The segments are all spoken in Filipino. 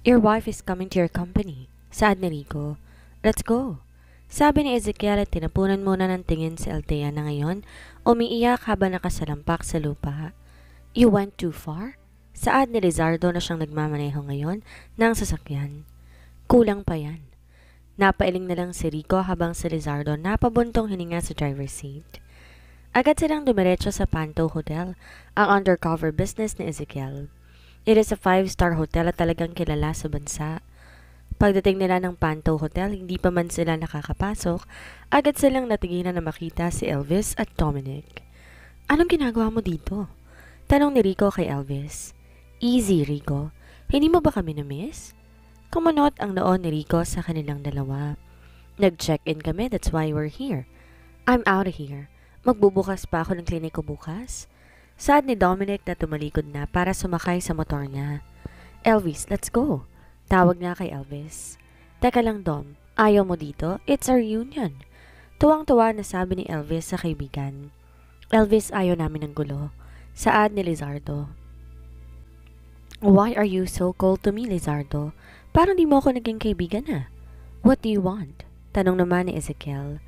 Your wife is coming to your company. Saad ni Rico. Let's go. Sabi ni Ezekiel at tinapunan muna ng tingin si Althea na ngayon, umiiyak habang nakasalampak sa lupa. You went too far? Saad ni Lizardo na siyang nagmamaneho ngayon ng sasakyan. Kulang pa yan. Napailing na lang si Rico habang si Lizardo napabuntong hininga sa driver's seat. Agad silang dumiretso sa Panto Hotel, ang undercover business ni Ezekiel. It is a five-star hotel at talagang kilala sa bansa. Pagdating nila ng Panto Hotel, hindi pa man sila nakakapasok, agad silang natigilan na makita si Elvis at Dominic. Anong ginagawa mo dito? Tanong ni Rico kay Elvis. Easy, Rico. Hindi mo ba kami na-miss? Kumunot ang noon ni Rico sa kanilang dalawa. Nag-check-in kami, that's why we're here. I'm out of here. Magbubukas pa ako ng clinic kliniko bukas. Sad ni Dominic na tumalikod na para sumakay sa motor niya. Elvis, let's go. Tawag niya kay Elvis. Teka lang Dom, ayaw mo dito? It's our union. Tuwang-tuwa na sabi ni Elvis sa kaibigan. Elvis, ayaw namin ng gulo. Saad ni Lizardo. Why are you so cold to me, Lizardo? Parang di mo ako naging kaibigan ha. Ah. What do you want? Tanong naman ni Ezekiel.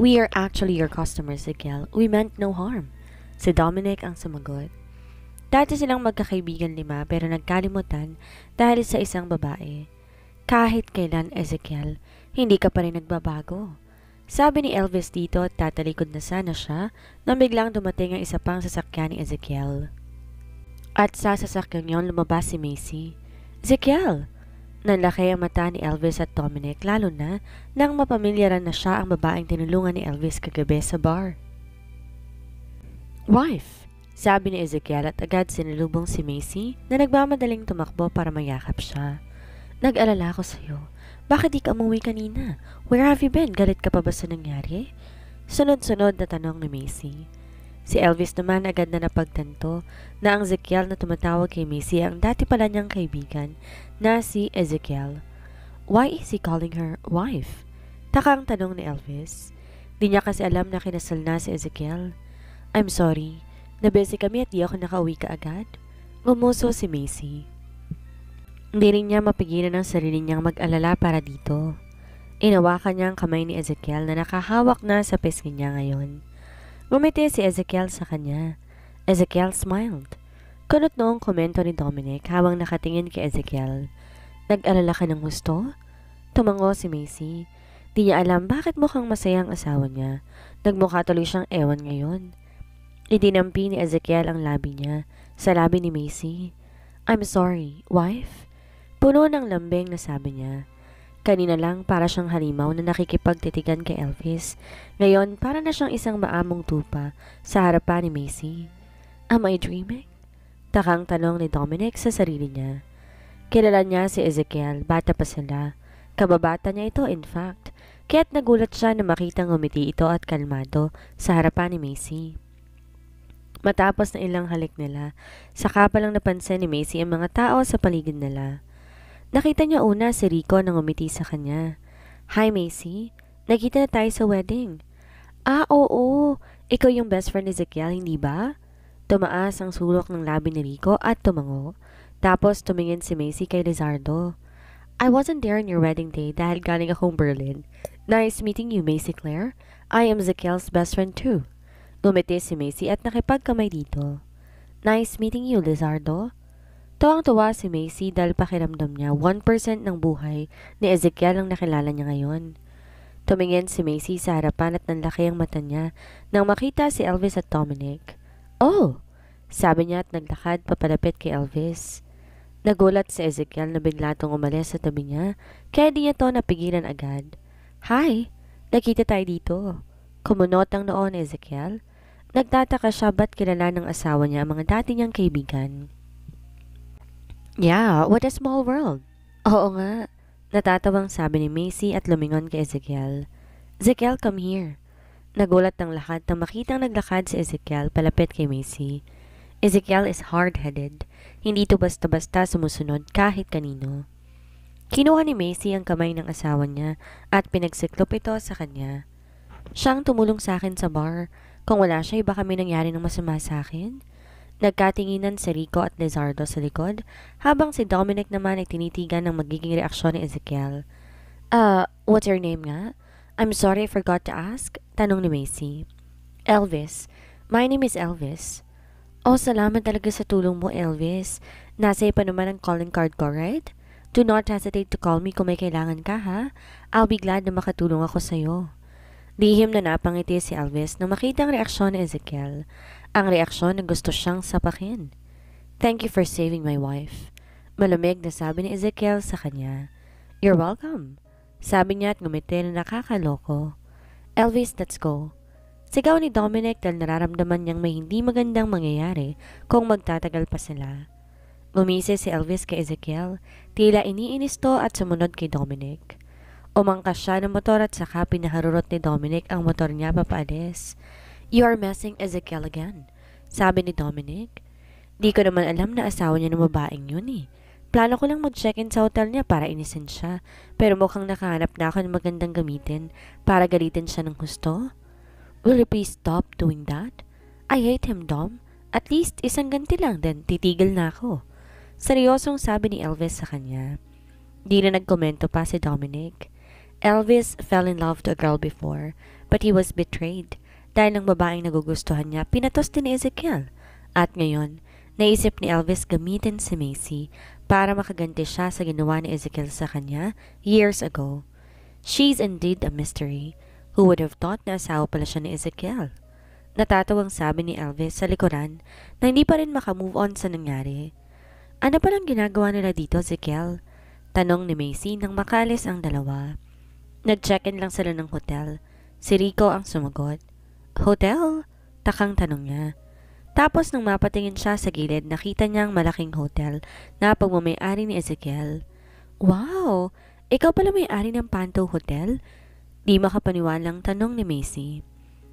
We are actually your customers, Ezekiel. We meant no harm. Si Dominic ang sumagot. Dati silang magkakaibigan lima pero nagkalimutan dahil sa isang babae. Kahit kailan, Ezekiel, hindi ka pa rin nagbabago. Sabi ni Elvis dito at tatalikod na sana siya nang biglang dumating ang isa pang sasakyan ni Ezekiel. At sa sasakyan yon lumabas si Macy. Ezekiel! Nanlaki ang mata ni Elvis at Dominic lalo na nang mapamilyaran na siya ang babaeng tinulungan ni Elvis kagabi sa bar. Wife! Sabi ni Ezekiel at agad sinilubong si Macy na nagmamadaling tumakbo para mayakap siya. Nag-alala ako sa'yo. Bakit di ka umuwi kanina? Where have you been? Galit ka pa ba sa nangyari? Sunod-sunod na tanong ni Macy. Si Elvis naman agad na napagtanto na ang Ezekiel na tumatawag kay Macy ang dati pala niyang kaibigan na si Ezekiel. Why is he calling her wife? Taka ang tanong ni Elvis. Di niya kasi alam na kinasal na si Ezekiel. I'm sorry, nabese kami at di ako nakauwi ka agad. Ngumuso si Macy. Hindi rin niya mapigilan ang sarili niyang mag-alala para dito. Inawakan niya ang kamay ni Ezekiel na nakahawak na sa pisngi niya ngayon. Gumiti si Ezekiel sa kanya. Ezekiel smiled. Kunot noong komento ni Dominic habang nakatingin kay Ezekiel. Nag-alala ka ng gusto? Tumango si Macy. Di niya alam bakit mukhang masaya ang asawa niya. Nagmukha tuloy siyang ewan ngayon. Idinampi ni Ezekiel ang labi niya sa labi ni Macy. I'm sorry, wife? Puno ng lambeng na sabi niya. Kanina lang para siyang halimaw na nakikipagtitigan kay Elvis. Ngayon, para na siyang isang maamong tupa sa harapan ni Macy. Am I dreaming? Takang tanong ni Dominic sa sarili niya. Kilala niya si Ezekiel, bata pa sila. Kababata niya ito in fact, kaya't nagulat siya na makitang umiti ito at kalmado sa harapan ni Macy. Matapos na ilang halik nila, saka pa lang napansin ni Macy ang mga tao sa paligid nila. Nakita niya una si Rico nang umiti sa kanya. Hi Macy, nagkita na tayo sa wedding. Ah, oo, ikaw yung best friend ni Ezekiel, hindi ba? Tumaas ang sulok ng labi ni Rico at tumango. Tapos tumingin si Macy kay Lizardo. I wasn't there on your wedding day dahil galing akong Berlin. Nice meeting you, Macy Claire. I am Ezekiel's best friend too. Umiti si Macy at nakipagkamay dito. Nice meeting you, Lizardo. Tuwang-tuwa si Macy dahil pakiramdam niya 1% ng buhay ni Ezekiel ang nakilala niya ngayon. Tumingin si Macy sa harapan at nanlaki ang mata niya nang makita si Elvis at Dominic. Oh! Sabi niya at naglakad papalapit kay Elvis. Nagulat si Ezekiel na bigla itong umalis sa tabi niya kaya di niya to napigilan agad. Hi! Nakita tayo dito. Kumunot ang noon, Ezekiel. Nagtataka siya ba't kilala ng asawa niya ang mga dati niyang kaibigan. Yeah, what a small world. Oo nga. Natatawang sabi ni Macy at lumingon kay Ezekiel. Ezekiel, come here. Nagulat ng lahat nang makitang naglakad si Ezekiel palapit kay Macy. Ezekiel is hard-headed. Hindi to basta-basta sumusunod kahit kanino. Kinuha ni Macy ang kamay ng asawa niya at pinagsiklop ito sa kanya. Siyang tumulong sa akin sa bar kung wala siya, iba kami nangyari ng masama sa akin. Nagkatinginan si Rico at Lizardo sa likod, habang si Dominic naman ay tinitigan ng magiging reaksyon ni Ezekiel. Uh, ah, what's your name nga? I'm sorry I forgot to ask. Tanong ni Macy. Elvis. My name is Elvis. Oh, salamat talaga sa tulong mo, Elvis. Nasa pa naman ang calling card ko, right? Do not hesitate to call me kung may kailangan ka, ha? I'll be glad na makatulong ako sa'yo. Lihim na napangiti si Elvis nang makita ang reaksyon ni Ezekiel. Ang reaksyon na gusto siyang sapakin. Thank you for saving my wife. Malamig na sabi ni Ezekiel sa kanya. You're welcome. Sabi niya at ngumiti na nakakaloko. Elvis, let's go. Sigaw ni Dominic dahil nararamdaman niyang may hindi magandang mangyayari kung magtatagal pa sila. Gumisi si Elvis kay Ezekiel, tila iniinis to at sumunod kay Dominic. Umangkas siya ng motor at saka pinaharurot ni Dominic ang motor niya papaalis. You are messing Ezekiel again, sabi ni Dominic. Di ko naman alam na asawa niya ng babaeng yun eh. Plano ko lang mag-check-in sa hotel niya para inisin siya. Pero mukhang nakahanap na ako ng magandang gamitin para galitin siya ng gusto. Will you please stop doing that? I hate him, Dom. At least isang ganti lang then titigil na ako. Seryosong sabi ni Elvis sa kanya. Di na nagkomento pa si Dominic. Elvis fell in love to a girl before, but he was betrayed dahil ng babaeng nagugustuhan niya pinatos din ni Ezekiel. At ngayon, naisip ni Elvis gamitin si Macy para makaganti siya sa ginawa ni Ezekiel sa kanya years ago. She's indeed a mystery. Who would have thought na asawa pala siya ni Ezekiel? Natatawang sabi ni Elvis sa likuran na hindi pa rin makamove on sa nangyari. Ano palang ginagawa nila dito, Ezekiel? Tanong ni Macy nang makalis ang dalawa. Nag-check-in lang sila ng hotel. Si Rico ang sumagot. Hotel? Takang tanong niya. Tapos nung mapatingin siya sa gilid, nakita niya ang malaking hotel na pagmamayari ni Ezekiel. Wow! Ikaw pala may-ari ng Panto Hotel? Di makapaniwalang tanong ni Macy.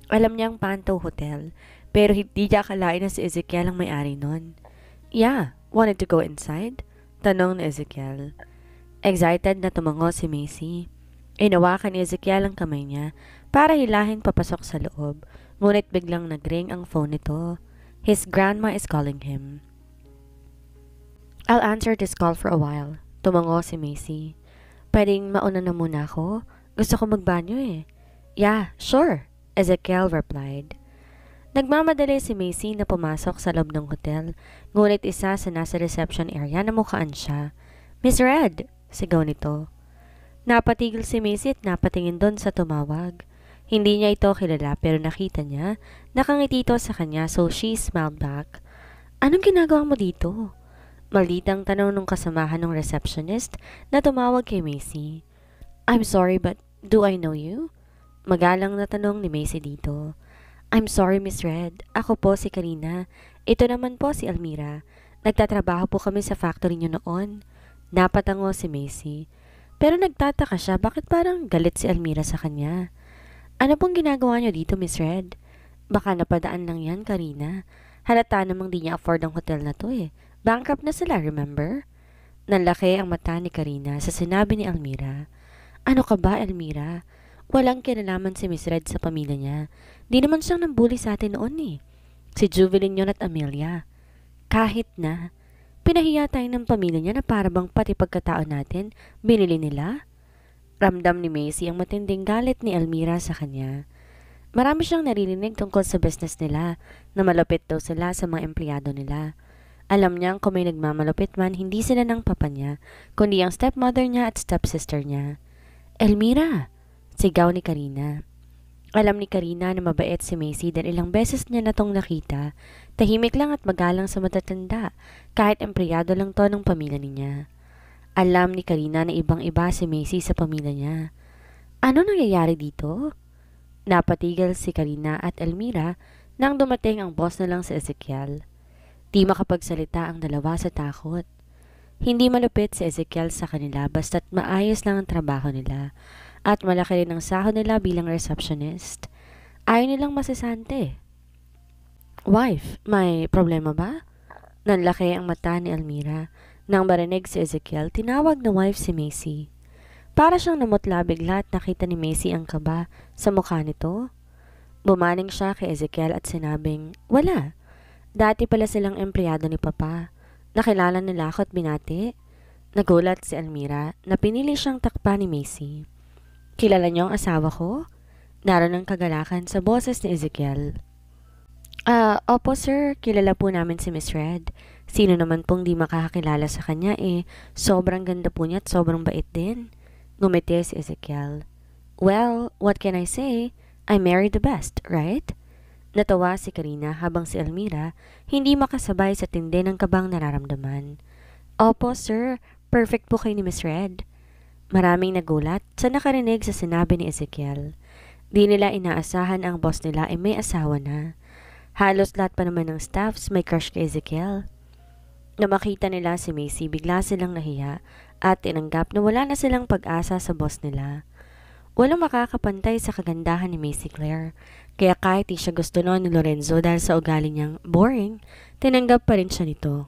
Alam niya ang Panto Hotel, pero hindi niya akalain na si Ezekiel ang may-ari nun. Yeah, wanted to go inside? Tanong ni Ezekiel. Excited na tumango si Macy. Inawakan ni Ezekiel ang kamay niya para hilahin papasok sa loob. Ngunit biglang nagring ang phone nito. His grandma is calling him. I'll answer this call for a while. Tumango si Macy. Pwedeng mauna na muna ako? Gusto ko magbanyo eh. Yeah, sure, Ezekiel replied. Nagmamadali si Macy na pumasok sa loob ng hotel, ngunit isa sa nasa reception area na mukhaan siya. Miss Red! Sigaw nito. Napatigil si Macy at napatingin doon sa tumawag. Hindi niya ito kilala pero nakita niya. Nakangiti ito sa kanya so she smiled back. Anong ginagawa mo dito? Malitang tanong ng kasamahan ng receptionist na tumawag kay Macy. I'm sorry but do I know you? Magalang na tanong ni Macy dito. I'm sorry Miss Red, ako po si Karina. Ito naman po si Almira. Nagtatrabaho po kami sa factory niyo noon. Napatango si Macy. Pero nagtataka siya bakit parang galit si Almira sa kanya. Ano pong ginagawa niyo dito, Miss Red? Baka napadaan lang yan, Karina. Halata namang di niya afford ang hotel na to eh. Bankrupt na sila, remember? Nalaki ang mata ni Karina sa sinabi ni Almira. Ano ka ba, Almira? Walang kinalaman si Miss Red sa pamilya niya. Di naman siyang nambuli sa atin noon eh. Si Juvelin yun at Amelia. Kahit na, Pinahiya tayo ng pamilya niya na parabang pati pagkataon natin, binili nila. Ramdam ni Macy ang matinding galit ni Almira sa kanya. Marami siyang naririnig tungkol sa business nila na malupit daw sila sa mga empleyado nila. Alam niyang kung may nagmamalupit man, hindi sila ng papa niya, kundi ang stepmother niya at stepsister niya. Elmira! Sigaw ni Karina. Alam ni Karina na mabait si Macy dahil ilang beses niya na tong nakita Tahimik lang at magalang sa matatanda, kahit empleyado lang to ng pamilya niya. Alam ni Karina na ibang-iba si Macy sa pamilya niya. Ano nangyayari dito? Napatigil si Karina at Elmira nang dumating ang boss na lang si Ezekiel. Di makapagsalita ang dalawa sa takot. Hindi malupit si Ezekiel sa kanila basta't maayos lang ang trabaho nila at malaki rin ang sahod nila bilang receptionist. Ayaw nilang masasante. Wife, may problema ba? Nanlaki ang mata ni Almira. Nang marinig si Ezekiel, tinawag na wife si Macy. Para siyang namutla bigla at nakita ni Macy ang kaba sa mukha nito. Bumaling siya kay Ezekiel at sinabing, Wala. Dati pala silang empleyado ni Papa. Nakilala nila ako at binati. Nagulat si Almira na pinili siyang takpa ni Macy. Kilala niyo ang asawa ko? Naroon ang kagalakan sa boses ni Ezekiel. Ah, uh, opo sir, kilala po namin si Miss Red. Sino naman pong di makakakilala sa kanya eh, sobrang ganda po niya at sobrang bait din. Ngumiti si Ezekiel. Well, what can I say? I married the best, right? Natawa si Karina habang si Almira hindi makasabay sa tindi ng kabang nararamdaman. Opo sir, perfect po kay ni Miss Red. Maraming nagulat sa nakarinig sa sinabi ni Ezekiel. Di nila inaasahan ang boss nila ay may asawa na. Halos lahat pa naman ng staffs may crush kay Ezekiel. Nung makita nila si Macy, bigla silang nahiya at tinanggap na wala na silang pag-asa sa boss nila. Walang makakapantay sa kagandahan ni Macy Claire, kaya kahit di siya gusto noon ni Lorenzo dahil sa ugali niyang boring, tinanggap pa rin siya nito.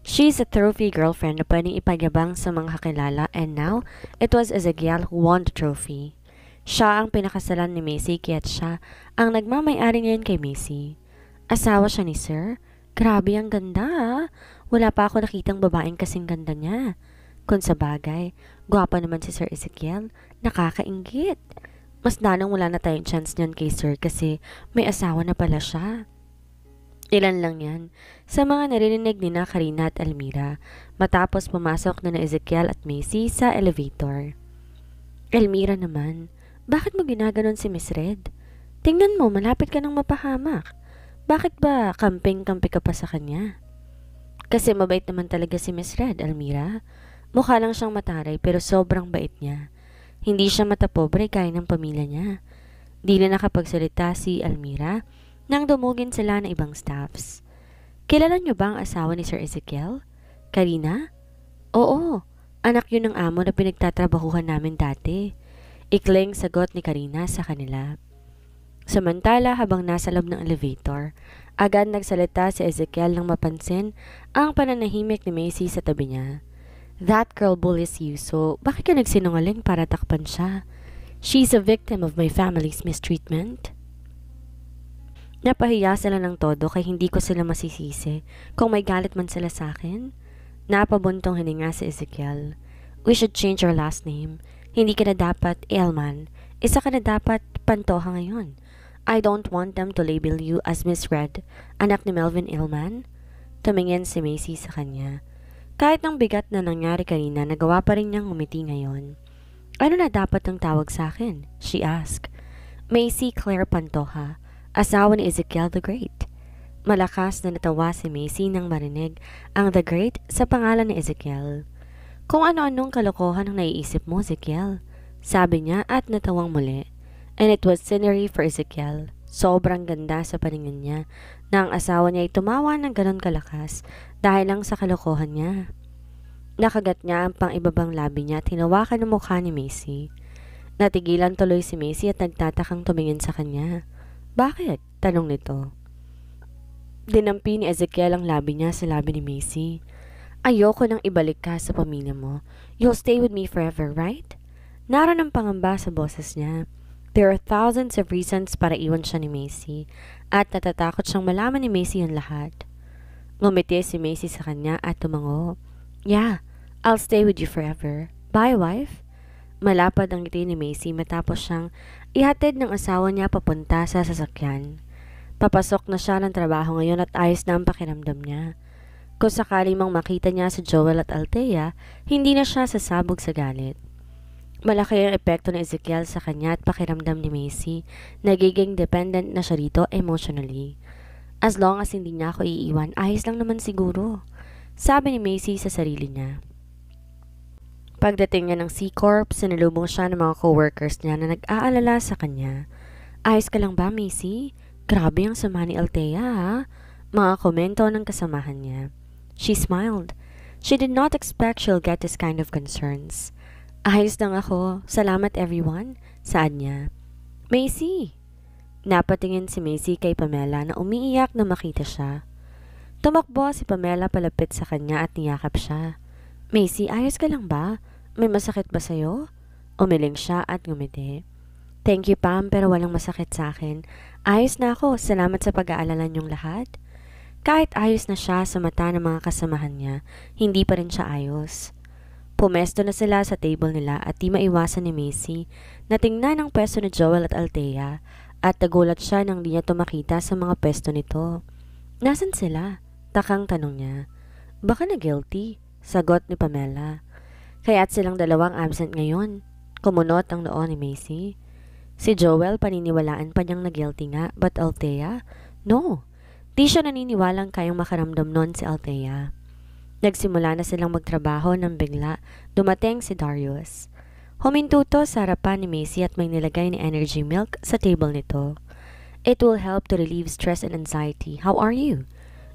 She's a trophy girlfriend na pwedeng ipagyabang sa mga kakilala and now, it was Ezekiel who won the trophy. Siya ang pinakasalan ni Macy kaya siya ang nagmamayari ngayon kay Macy. Asawa siya ni Sir? Grabe ang ganda ah. Wala pa ako nakitang babaeng kasing ganda niya. Kung sa bagay, gwapa naman si Sir Ezekiel, nakakaingit. Mas nanang wala na tayong chance niyan kay Sir kasi may asawa na pala siya. Ilan lang yan sa mga narinig ni na Karina at Almira matapos pumasok na na Ezekiel at Macy sa elevator. Almira naman, bakit mo ginaganon si Miss Red? Tingnan mo, malapit ka ng mapahamak. Bakit ba kamping-kampi ka pa sa kanya? Kasi mabait naman talaga si Miss Red, Almira. Mukha lang siyang mataray pero sobrang bait niya. Hindi siya matapobre kaya ng pamilya niya. Di na nakapagsalita si Almira nang dumugin sila ng ibang staffs. Kilala niyo ba ang asawa ni Sir Ezekiel? Karina? Oo, anak yun ng amo na pinagtatrabahuhan namin dati. Ikling sagot ni Karina sa kanila. Samantala habang nasa loob ng elevator, agad nagsalita si Ezekiel nang mapansin ang pananahimik ni Macy sa tabi niya. That girl bullies you, so bakit ka nagsinungaling para takpan siya? She's a victim of my family's mistreatment. Napahiya sila ng todo kaya hindi ko sila masisisi kung may galit man sila sa akin. Napabuntong hininga si Ezekiel. We should change our last name hindi ka na dapat Elman. Isa ka na dapat Pantoha ngayon. I don't want them to label you as Miss Red, anak ni Melvin Elman. Tumingin si Macy sa kanya. Kahit ang bigat na nangyari kanina, nagawa pa rin niyang umiti ngayon. Ano na dapat ang tawag sa akin? She asked. Macy Claire Pantoha, asawa ni Ezekiel the Great. Malakas na natawa si Macy nang marinig ang The Great sa pangalan ni Ezekiel. Kung ano-anong kalokohan ang naiisip mo, Ezekiel. Sabi niya at natawang muli. And it was scenery for Ezekiel. Sobrang ganda sa paningin niya na ang asawa niya ay tumawa ng ganon kalakas dahil lang sa kalokohan niya. Nakagat niya ang pangibabang labi niya at hinawakan ang mukha ni Macy. Natigilan tuloy si Macy at nagtatakang tumingin sa kanya. Bakit? Tanong nito. Dinampi ni Ezekiel ang labi niya sa labi ni Macy. Ayoko nang ibalik ka sa pamilya mo. You'll stay with me forever, right? Naroon ang pangamba sa boses niya. There are thousands of reasons para iwan siya ni Macy at natatakot siyang malaman ni Macy ang lahat. Ngumiti si Macy sa kanya at tumango. Yeah, I'll stay with you forever. Bye, wife. Malapad ang ngiti ni Macy matapos siyang ihatid ng asawa niya papunta sa sasakyan. Papasok na siya ng trabaho ngayon at ayos na ang pakiramdam niya. Kung sakali mang makita niya si Joel at Althea, hindi na siya sasabog sa galit. Malaki ang epekto ni Ezekiel sa kanya at pakiramdam ni Macy. Nagiging dependent na siya rito emotionally. As long as hindi niya ako iiwan, ayos lang naman siguro. Sabi ni Macy sa sarili niya. Pagdating niya ng C-Corp, sinalubong siya ng mga coworkers niya na nag-aalala sa kanya. Ayos ka lang ba, Macy? Grabe ang sama ni Althea, ha? Mga komento ng kasamahan niya. She smiled. She did not expect she'll get this kind of concerns. Ayos lang ako. Salamat everyone. Saad niya. Macy! Napatingin si Macy kay Pamela na umiiyak na makita siya. Tumakbo si Pamela palapit sa kanya at niyakap siya. Macy, ayos ka lang ba? May masakit ba sa'yo? Umiling siya at ngumiti. Thank you, Pam, pero walang masakit sa akin. Ayos na ako. Salamat sa pag-aalala niyong lahat. Kahit ayos na siya sa mata ng mga kasamahan niya, hindi pa rin siya ayos. Pumesto na sila sa table nila at di maiwasan ni Macy na tingnan ang pwesto ni Joel at Althea at nagulat siya nang di niya tumakita sa mga pwesto nito. Nasaan sila? Takang tanong niya. Baka na guilty, sagot ni Pamela. Kaya't silang dalawang absent ngayon. Kumunot ang noo ni Macy. Si Joel paniniwalaan pa niyang na guilty nga, but Althea, no. Di siya naniniwalang kayong makaramdam noon si Althea. Nagsimula na silang magtrabaho nang bigla dumating si Darius. Huminto sa harapan ni Macy at may nilagay ni energy milk sa table nito. It will help to relieve stress and anxiety. How are you?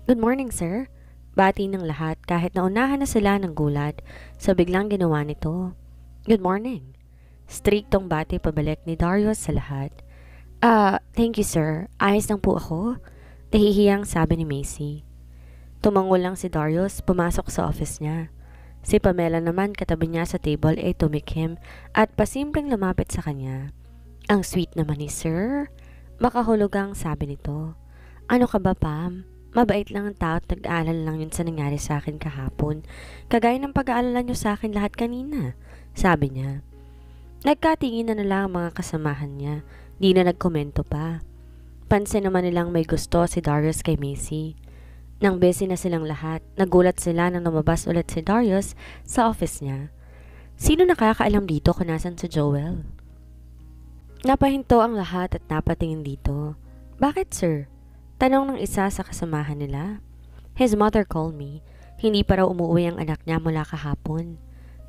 Good morning, sir. Bati ng lahat kahit naunahan na sila ng gulat sa biglang ginawa nito. Good morning. Strictong bati pabalik ni Darius sa lahat. Ah, uh, thank you, sir. Ayos lang po ako. Nahihiyang sabi ni Macy. Tumangol lang si Darius, pumasok sa office niya. Si Pamela naman katabi niya sa table ay tumikhim at pasimpleng lumapit sa kanya. Ang sweet naman ni sir. Makahulugang sabi nito. Ano ka ba Pam? Mabait lang ang tao at nag-aalala lang yun sa nangyari sa akin kahapon. Kagaya ng pag-aalala niyo sa akin lahat kanina, sabi niya. Nagkatingin na nila ang mga kasamahan niya. Di na nagkomento pa. Pansin naman nilang may gusto si Darius kay Macy. Nang busy na silang lahat, nagulat sila nang lumabas ulit si Darius sa office niya. Sino nakakaalam dito kung nasan si Joel? Napahinto ang lahat at napatingin dito. Bakit sir? Tanong ng isa sa kasamahan nila. His mother called me. Hindi pa raw umuwi ang anak niya mula kahapon.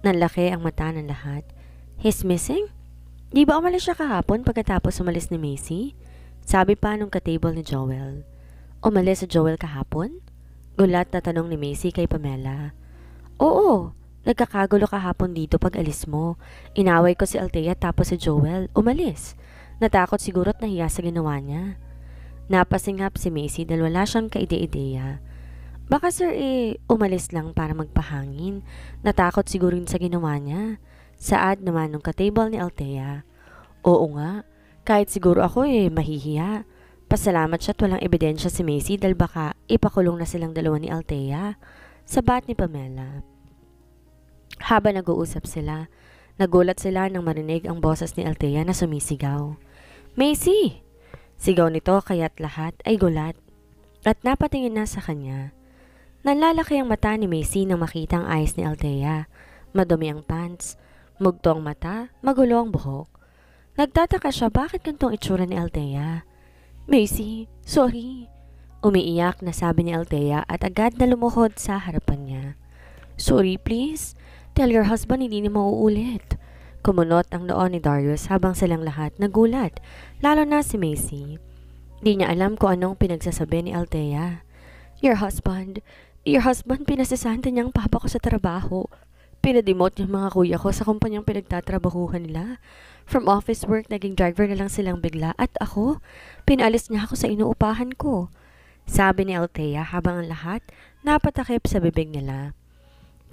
Nanlaki ang mata ng lahat. He's missing? Di ba umalis siya kahapon pagkatapos umalis ni Macy? Sabi pa nung ka-table ni Joel. Umalis si Joel kahapon? Gulat na tanong ni Macy kay Pamela. Oo, nagkakagulo kahapon dito pag alis mo. Inaway ko si Althea tapos si Joel. Umalis. Natakot siguro at nahiya sa ginawa niya. Napasingap si Macy dahil wala siyang kaide-ideya. Baka sir eh, umalis lang para magpahangin. Natakot siguro yun sa ginawa niya. Saad naman nung ka-table ni Althea. Oo nga, kahit siguro ako eh, mahihiya. Pasalamat siya at walang ebidensya si Macy dahil baka ipakulong na silang dalawa ni Altea. Sabat ni Pamela. Habang nag-uusap sila, nagulat sila nang marinig ang boses ni Altea na sumisigaw. Macy! Sigaw nito kaya't lahat ay gulat at napatingin na sa kanya. Nalalaki ang mata ni Macy nang makita ang ayos ni Altea. Madumi ang pants, mugto ang mata, magulo ang buhok. Nagtataka siya bakit gantong itsura ni Althea. Macy, sorry. Umiiyak na sabi ni Althea at agad na lumuhod sa harapan niya. Sorry please, tell your husband hindi na mauulit. Kumunot ang noon ni Darius habang silang lahat nagulat, lalo na si Macy. Di niya alam kung anong pinagsasabi ni Althea. Your husband, your husband pinasasanta niyang papa ko sa trabaho. Pinadimot yung mga kuya ko sa kumpanyang pinagtatrabahuhan nila. From office work, naging driver na lang silang bigla at ako, pinalis niya ako sa inuupahan ko. Sabi ni Althea habang ang lahat napatakip sa bibig nila.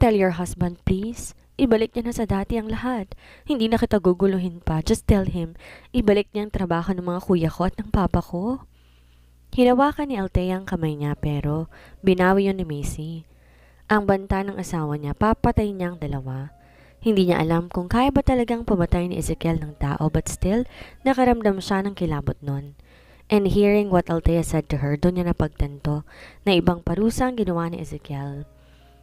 Tell your husband please, ibalik niya na sa dati ang lahat. Hindi na kita guguluhin pa, just tell him, ibalik niya ang trabaho ng mga kuya ko at ng papa ko. Hinawakan ni Althea ang kamay niya pero binawi yon ni Macy. Ang banta ng asawa niya, papatay niya ang dalawa. Hindi niya alam kung kaya ba talagang pumatay ni Ezekiel ng tao but still, nakaramdam siya ng kilabot nun. And hearing what Althea said to her, doon niya napagtanto na ibang parusa ang ginawa ni Ezekiel.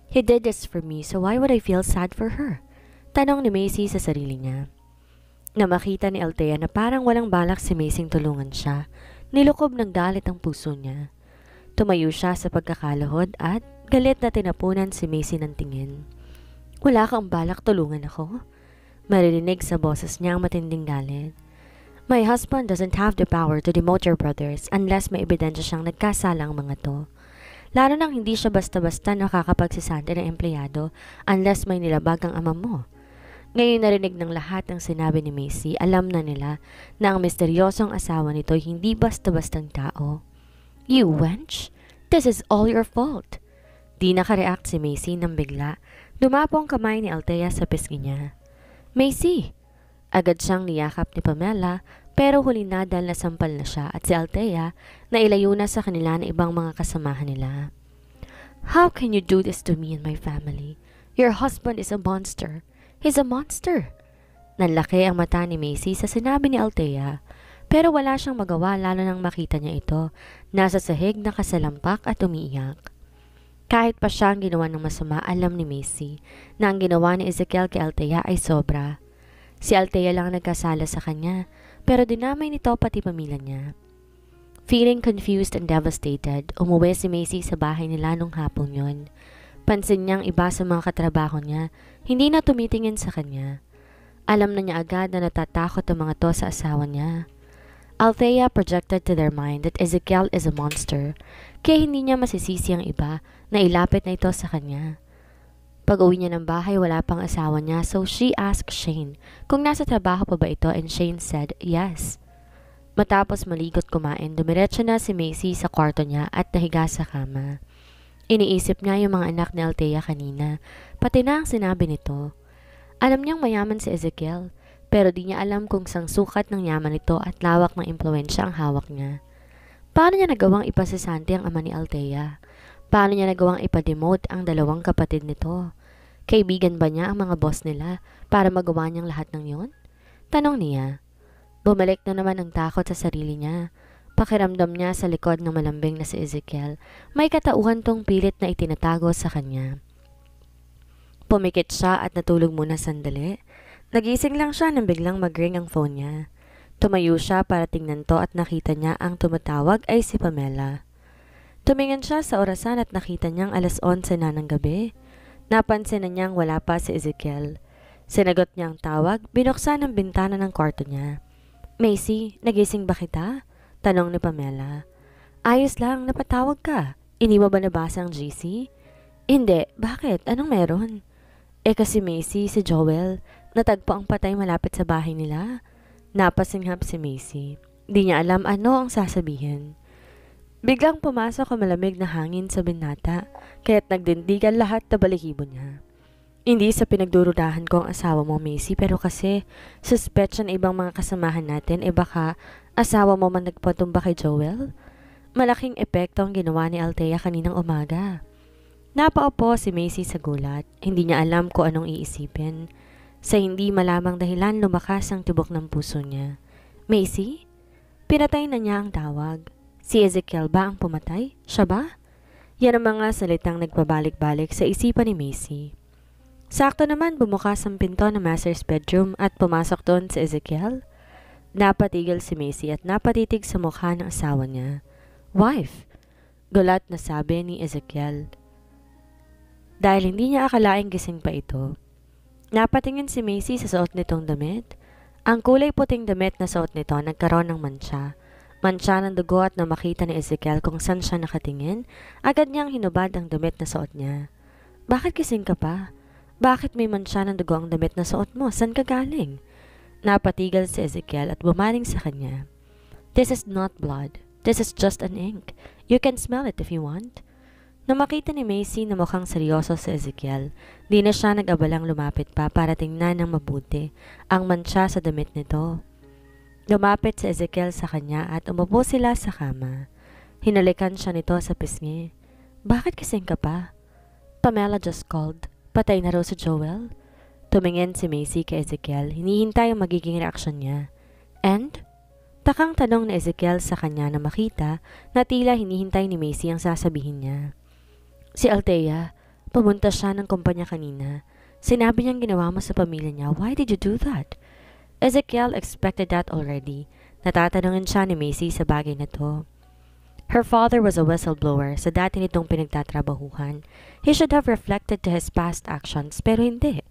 He did this for me, so why would I feel sad for her? Tanong ni Macy sa sarili niya. Na makita ni Althea na parang walang balak si Macy tulungan siya, nilukob ng galit ang puso niya. Tumayo siya sa pagkakalahod at Galit na tinapunan si Macy ng tingin. Wala kang balak tulungan ako? Marinig sa boses niya ang matinding galit. My husband doesn't have the power to demote your brothers unless may ebidensya siyang nagkasala ang mga to. Lalo nang hindi siya basta-basta nakakapagsisante ng empleyado unless may nilabag ang ama mo. Ngayon narinig ng lahat ng sinabi ni Macy, alam na nila na ang misteryosong asawa nito hindi basta-bastang tao. You wench, this is all your fault. Di nakareact si Macy nang bigla. Dumapo ang kamay ni Althea sa pisngi niya. Macy! Agad siyang niyakap ni Pamela pero huli na dahil nasampal na siya at si Althea na ilayo na sa kanila ng ibang mga kasamahan nila. How can you do this to me and my family? Your husband is a monster. He's a monster. Nanlaki ang mata ni Macy sa sinabi ni Althea pero wala siyang magawa lalo nang makita niya ito. Nasa sahig nakasalampak at umiiyak. Kahit pa siya ang ginawa ng masama, alam ni Macy na ang ginawa ni Ezekiel kay Althea ay sobra. Si Althea lang nagkasala sa kanya, pero dinamay nito pati pamilya niya. Feeling confused and devastated, umuwi si Macy sa bahay nila nung hapon yon. Pansin niyang iba sa mga katrabaho niya, hindi na tumitingin sa kanya. Alam na niya agad na natatakot ang mga to sa asawa niya. Althea projected to their mind that Ezekiel is a monster, kaya hindi niya masisisi ang iba na ilapit na ito sa kanya. Pag uwi niya ng bahay, wala pang asawa niya, so she asked Shane kung nasa trabaho pa ba ito and Shane said yes. Matapos maligot kumain, dumiretso na si Macy sa kwarto niya at nahiga sa kama. Iniisip niya yung mga anak ni Althea kanina, pati na ang sinabi nito. Alam niyang mayaman si Ezekiel, pero di niya alam kung sang sukat ng yaman nito at lawak ng impluensya ang hawak niya. Paano niya nagawang ipasisante ang ama ni Altea? Paano niya nagawang ipademote ang dalawang kapatid nito? Kaibigan ba niya ang mga boss nila para magawa niyang lahat ng yon? Tanong niya. Bumalik na naman ang takot sa sarili niya. Pakiramdam niya sa likod ng malambing na si Ezekiel, may katauhan tong pilit na itinatago sa kanya. Pumikit siya at natulog muna sandali Nagising lang siya nang biglang magring ang phone niya. Tumayo siya para tingnan to at nakita niya ang tumatawag ay si Pamela. Tumingin siya sa orasan at nakita niyang alas 11 na ng gabi. Napansin na niyang wala pa si Ezekiel. Sinagot niya ang tawag, binuksan ang bintana ng kwarto niya. Macy, nagising ba kita? Tanong ni Pamela. Ayos lang, napatawag ka. Hindi mo ba nabasa ang GC? Hindi, bakit? Anong meron? Eh kasi Macy, si Joel, Natagpo ang patay malapit sa bahay nila. Napasinghap si Macy. Di niya alam ano ang sasabihin. Biglang pumasok ang malamig na hangin sa binata, kaya't nagdindigan lahat na balikibo niya. Hindi sa pinagdurudahan ko ang asawa mo, Macy, pero kasi suspect ng ibang mga kasamahan natin, eh baka asawa mo man nagpatumba kay Joel? Malaking epekto ang ginawa ni Althea kaninang umaga. Napaupo si Macy sa gulat. Hindi niya alam kung anong iisipin. Sa hindi malamang dahilan lumakas ang tibok ng puso niya. Macy? Pinatay na niya ang tawag. Si Ezekiel ba ang pumatay? Siya ba? Yan ang mga salitang nagpabalik-balik sa isipan ni Macy. Sakto naman bumukas ang pinto ng master's bedroom at pumasok doon si Ezekiel. Napatigil si Macy at napatitig sa mukha ng asawa niya. Wife! Gulat na sabi ni Ezekiel. Dahil hindi niya akalaing gising pa ito. Napatingin si Macy sa suot nitong damit. Ang kulay puting damit na suot nito nagkaroon ng mancha. Mancha ng dugo at nang makita ni Ezekiel kung saan siya nakatingin, agad niyang hinubad ang damit na suot niya. Bakit kising ka pa? Bakit may mancha ng dugo ang damit na suot mo? San ka galing? Napatigal si Ezekiel at bumaling sa kanya. This is not blood. This is just an ink. You can smell it if you want. Nang makita ni Macy na mukhang seryoso si Ezekiel, di na siya nag-abalang lumapit pa para tingnan ng mabuti ang mantsa sa damit nito. Lumapit si Ezekiel sa kanya at umupo sila sa kama. Hinalikan siya nito sa pisngi. Bakit kasing ka pa? Pamela just called. Patay na raw si Joel. Tumingin si Macy kay Ezekiel. Hinihintay ang magiging reaksyon niya. And? Takang tanong ni Ezekiel sa kanya na makita na tila hinihintay ni Macy ang sasabihin niya. Si Altea, pumunta siya ng kumpanya kanina. Sinabi niyang ginawa mo sa pamilya niya, why did you do that? Ezekiel expected that already. Natatanungan siya ni Macy sa bagay na to. Her father was a whistleblower sa so dati nitong pinagtatrabahuhan. He should have reflected to his past actions pero hindi.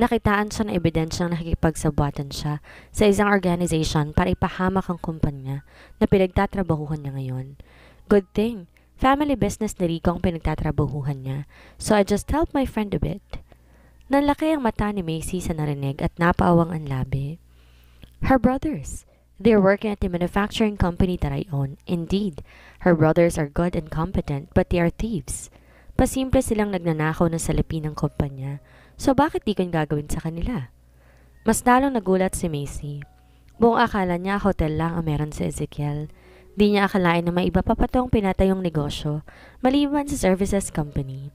Nakitaan siya ng ebidensya na nakikipagsabuatan siya sa isang organization para ipahamak ang kumpanya na pinagtatrabahuhan niya ngayon. Good thing, Family business ni Rico ang pinagtatrabuhuhan niya, so I just helped my friend a bit. Nanlaki ang mata ni Macy sa narinig at napaawang ang labi. Her brothers. They're working at the manufacturing company that I own. Indeed, her brothers are good and competent, but they are thieves. Pasimple silang nagnanakaw ng salapi ng kumpanya, so bakit di kong gagawin sa kanila? Mas lalong nagulat si Macy. Buong akala niya hotel lang ang meron sa Ezekiel, Di niya akalain na may iba pa patong pinatayong negosyo maliban sa services company.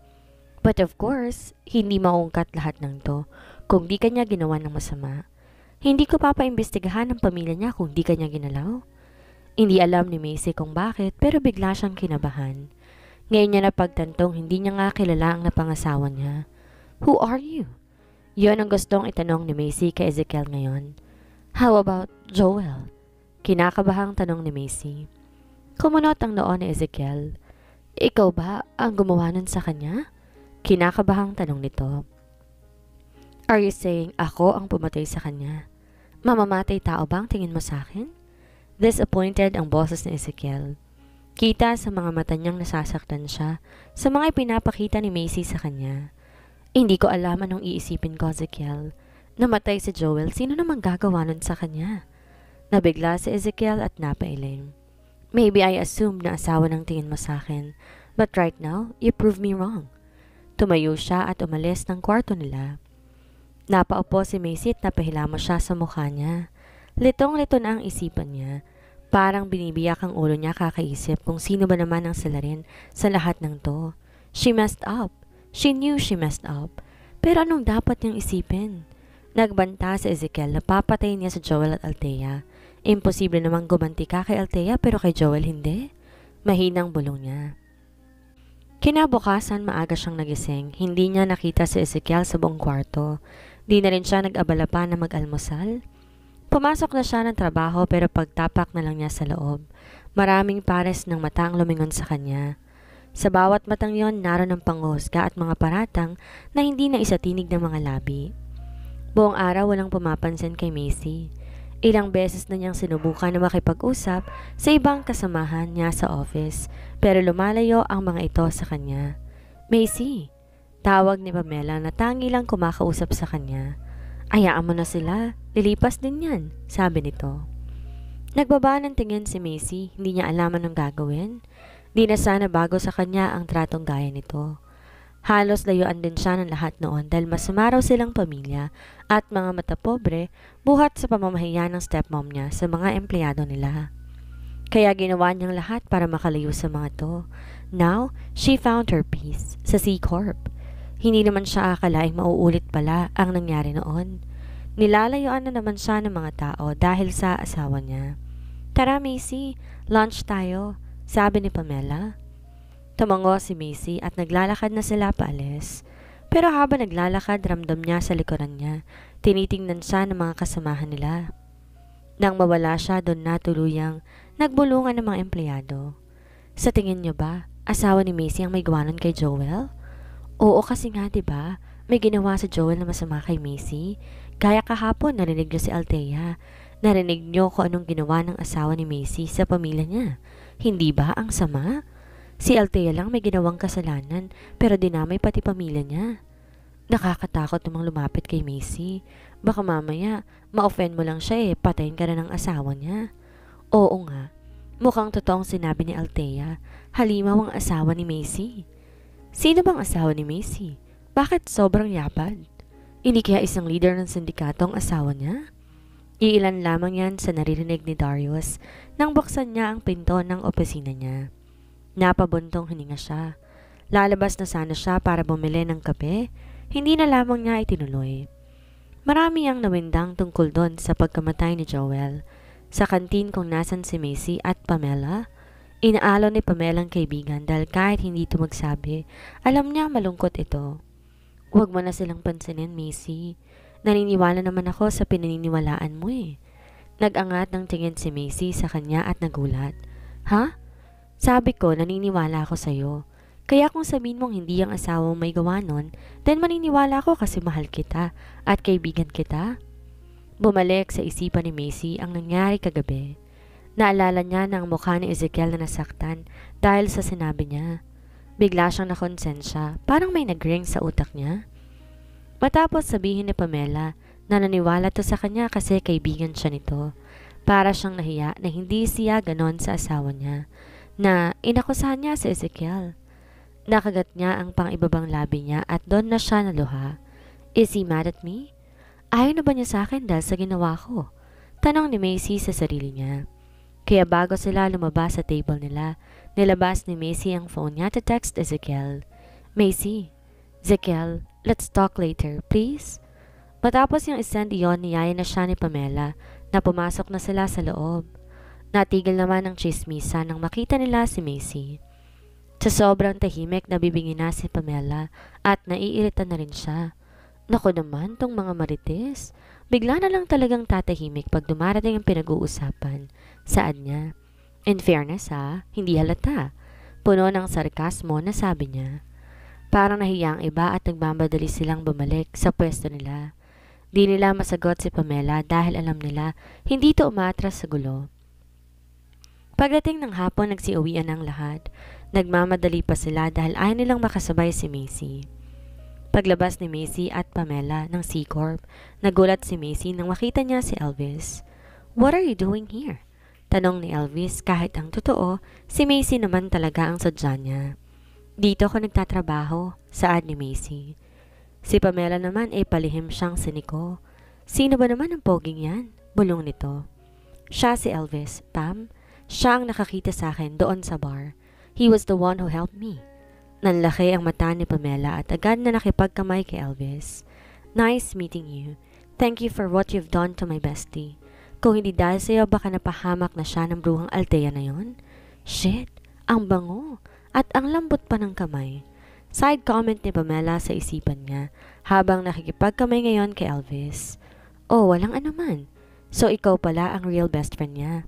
But of course, hindi maungkat lahat ng to kung di kanya ginawa ng masama. Hindi ko papaimbestigahan ang pamilya niya kung di kanya ginalaw. Hindi alam ni Macy kung bakit pero bigla siyang kinabahan. Ngayon niya napagtantong hindi niya nga kilala ang napangasawa niya. Who are you? Yon ang gustong itanong ni Macy kay Ezekiel ngayon. How about Joel? Kinakabahang tanong ni Macy. Kumunot ang noon ni Ezekiel. Ikaw ba ang gumawa nun sa kanya? Kinakabahang tanong nito. Are you saying ako ang pumatay sa kanya? Mamamatay tao bang tingin mo sa akin? Disappointed ang boses ni Ezekiel. Kita sa mga mata niyang nasasaktan siya sa mga ipinapakita ni Macy sa kanya. Hindi ko alam anong iisipin ko, Ezekiel. Namatay si Joel, sino namang gagawa nun sa kanya? Nabigla si Ezekiel at napailing. Maybe I assumed na asawa ng tingin mo sa akin. But right now, you prove me wrong. Tumayo siya at umalis ng kwarto nila. Napaupo si Macy at napahilamos siya sa mukha niya. Litong-lito na ang isipan niya. Parang binibiyak ang ulo niya kakaisip kung sino ba naman ang salarin sa lahat ng to. She messed up. She knew she messed up. Pero anong dapat niyang isipin? Nagbanta si Ezekiel na papatayin niya si Joel at Althea. Imposible namang gumanti kay Althea pero kay Joel hindi. Mahinang bulong niya. Kinabukasan maaga siyang nagising. Hindi niya nakita si Ezekiel sa buong kwarto. Di na rin siya nag-abala pa na mag-almusal. Pumasok na siya ng trabaho pero pagtapak na lang niya sa loob. Maraming pares ng mata ang lumingon sa kanya. Sa bawat matang yon naroon ang panghusga at mga paratang na hindi na isatinig ng mga labi. Buong araw walang pumapansin kay Macy. Ilang beses na niyang sinubukan na makipag-usap sa ibang kasamahan niya sa office pero lumalayo ang mga ito sa kanya. Macy, tawag ni Pamela na tangi lang kumakausap sa kanya. Ayaan mo na sila, lilipas din yan, sabi nito. Nagbaba ng tingin si Macy, hindi niya alam anong gagawin. Di na sana bago sa kanya ang tratong gaya nito. Halos layuan din siya ng lahat noon dahil masama raw silang pamilya at mga mata pobre buhat sa pamamahiya ng stepmom niya sa mga empleyado nila. Kaya ginawa niyang lahat para makalayo sa mga to. Now, she found her peace sa C Corp. Hindi naman siya akalaing mauulit pala ang nangyari noon. Nilalayuan na naman siya ng mga tao dahil sa asawa niya. Tara, Macy, lunch tayo, sabi ni Pamela. Tumango si Macy at naglalakad na sila paalis. Pero habang naglalakad, ramdam niya sa likuran niya. Tinitingnan siya ng mga kasamahan nila. Nang mawala siya, doon na tuluyang nagbulungan ng mga empleyado. Sa tingin niyo ba, asawa ni Macy ang may gawanan kay Joel? Oo kasi nga, di ba? May ginawa sa Joel na masama kay Macy. Kaya kahapon, narinig niyo si Althea. Narinig niyo kung anong ginawa ng asawa ni Macy sa pamilya niya. Hindi ba ang sama? Si Althea lang may ginawang kasalanan pero dinamay pati pamilya niya. Nakakatakot namang lumapit kay Macy. Baka mamaya, ma-offend mo lang siya eh, patayin ka na ng asawa niya. Oo nga, mukhang totoong sinabi ni Althea, halimaw ang asawa ni Macy. Sino bang asawa ni Macy? Bakit sobrang yapad? Ini kaya isang leader ng sindikato ang asawa niya? Iilan lamang yan sa naririnig ni Darius nang buksan niya ang pinto ng opisina niya. Napabuntong hininga siya. Lalabas na sana siya para bumili ng kape, hindi na lamang niya itinuloy. Marami ang nawindang tungkol doon sa pagkamatay ni Joel. Sa kantin kung nasan si Macy at Pamela, inaalo ni Pamela ang kaibigan dahil kahit hindi ito magsabi, alam niya malungkot ito. Huwag mo na silang pansinin, Macy. Naniniwala naman ako sa pinaniniwalaan mo eh. Nagangat ng tingin si Macy sa kanya at nagulat. Ha? Sabi ko, naniniwala ako sa'yo. Kaya kung sabihin mong hindi ang asawa may gawa nun, then maniniwala ako kasi mahal kita at kaibigan kita. Bumalik sa isipan ni Macy ang nangyari kagabi. Naalala niya na ang mukha ni Ezekiel na nasaktan dahil sa sinabi niya. Bigla siyang nakonsensya, parang may nagring sa utak niya. Matapos sabihin ni Pamela na naniwala to sa kanya kasi kaibigan siya nito. Para siyang nahiya na hindi siya ganon sa asawa niya na inakusahan niya si Ezekiel. Nakagat niya ang pangibabang labi niya at doon na siya naluha. Is he mad at me? Ayaw na ba niya sa akin dahil sa ginawa ko? Tanong ni Macy sa sarili niya. Kaya bago sila lumabas sa table nila, nilabas ni Macy ang phone niya to text Ezekiel. Macy, Ezekiel, let's talk later, please? Matapos niyang isend iyon, niyaya na siya ni Pamela na pumasok na sila sa loob. Natigil naman ang chismisa nang makita nila si Macy. Sa sobrang tahimik, na nabibingi na si Pamela at naiirita na rin siya. Nako naman, tong mga marites. Bigla na lang talagang tatahimik pag dumarating ang pinag-uusapan. Saad niya? In fairness ha, ah, hindi halata. Puno ng sarkasmo na sabi niya. Parang nahiyang iba at nagmamadali silang bumalik sa pwesto nila. Di nila masagot si Pamela dahil alam nila hindi to umatras sa gulo. Pagdating ng hapon, nagsiuwian ang lahat. Nagmamadali pa sila dahil ayaw nilang makasabay si Macy. Paglabas ni Macy at Pamela ng C-Corp, nagulat si Macy nang makita niya si Elvis. What are you doing here? Tanong ni Elvis kahit ang totoo, si Macy naman talaga ang sadya niya. Dito ako nagtatrabaho, saad ni Macy. Si Pamela naman ay palihim siyang siniko. Sino ba naman ang poging yan? Bulong nito. Siya si Elvis, Pam, siya ang nakakita sa akin doon sa bar. He was the one who helped me. Nanlaki ang mata ni Pamela at agad na nakipagkamay kay Elvis. Nice meeting you. Thank you for what you've done to my bestie. Kung hindi dahil sa'yo, baka napahamak na siya ng bruhang Altea na yon. Shit, ang bango at ang lambot pa ng kamay. Side comment ni Pamela sa isipan niya habang nakikipagkamay ngayon kay Elvis. Oh, walang anuman. So ikaw pala ang real best friend niya.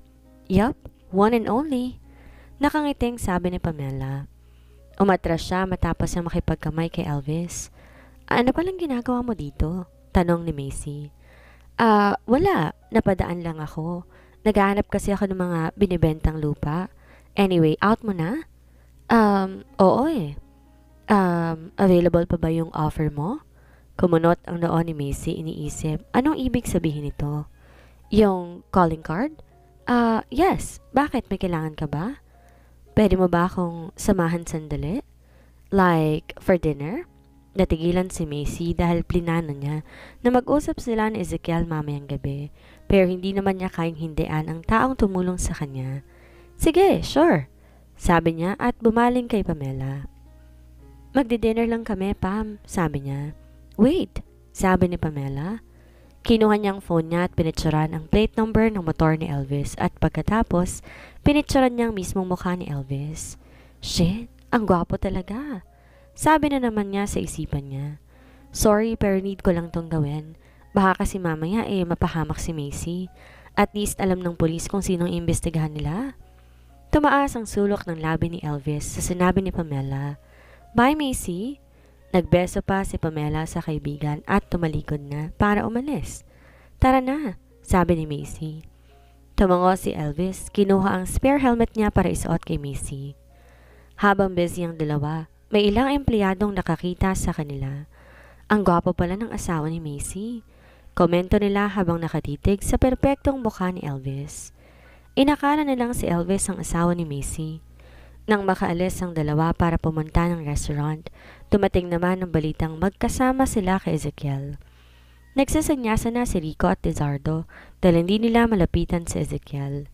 Yup, One and only. Nakangiting sabi ni Pamela. Umatras siya matapos na makipagkamay kay Elvis. Ano palang ginagawa mo dito? Tanong ni Macy. Ah, uh, wala. Napadaan lang ako. Nagaanap kasi ako ng mga binibentang lupa. Anyway, out mo na? Um, oo eh. Um, available pa ba yung offer mo? Kumunot ang noon ni Macy iniisip. Anong ibig sabihin nito? Yung calling card? Ah, uh, yes. Bakit? May kailangan ka ba? Pwede mo ba akong samahan sandali? Like, for dinner? Natigilan si Macy dahil plinano niya na mag-usap sila ni Ezekiel mamayang gabi pero hindi naman niya kayang hindian ang taong tumulong sa kanya. Sige, sure, sabi niya at bumaling kay Pamela. Magdi-dinner lang kami, Pam, sabi niya. Wait, sabi ni Pamela. Kinuha niyang phone niya at pinitsuran ang plate number ng motor ni Elvis at pagkatapos, pinitsuran niyang mismong mukha ni Elvis. Shit, ang gwapo talaga. Sabi na naman niya sa isipan niya. Sorry pero need ko lang tong gawin. Baka kasi mamaya eh mapahamak si Macy. At least alam ng polis kung sinong imbestigahan nila. Tumaas ang sulok ng labi ni Elvis sa sinabi ni Pamela. Bye Macy, Nagbeso pa si Pamela sa kaibigan at tumalikod na para umalis. Tara na, sabi ni Macy. Tumango si Elvis, kinuha ang spare helmet niya para isuot kay Macy. Habang busy ang dalawa, may ilang empleyadong nakakita sa kanila. Ang gwapo pala ng asawa ni Macy. Komento nila habang nakatitig sa perpektong mukha ni Elvis. Inakala nilang si Elvis ang asawa ni Macy. Nang makaalis ang dalawa para pumunta ng restaurant, Tumating naman ang balitang magkasama sila kay Ezekiel. Nagsasanyasa na si Rico at Tizardo dahil hindi nila malapitan si Ezekiel.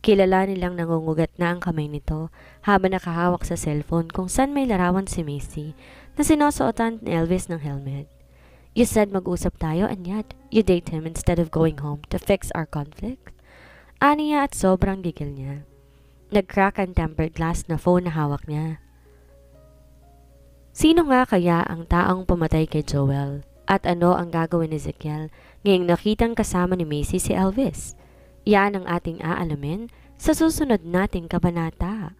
Kilala nilang nangungugat na ang kamay nito habang nakahawak sa cellphone kung saan may larawan si Macy na sinusuotan ni Elvis ng helmet. You said mag-usap tayo and yet you date him instead of going home to fix our conflict? Aniya at sobrang gigil niya. Nag-crack ang tempered glass na phone na hawak niya. Sino nga kaya ang taong pumatay kay Joel? At ano ang gagawin ni Ezekiel ngayong nakitang kasama ni Macy si Elvis? Yan ang ating aalamin sa susunod nating kabanata.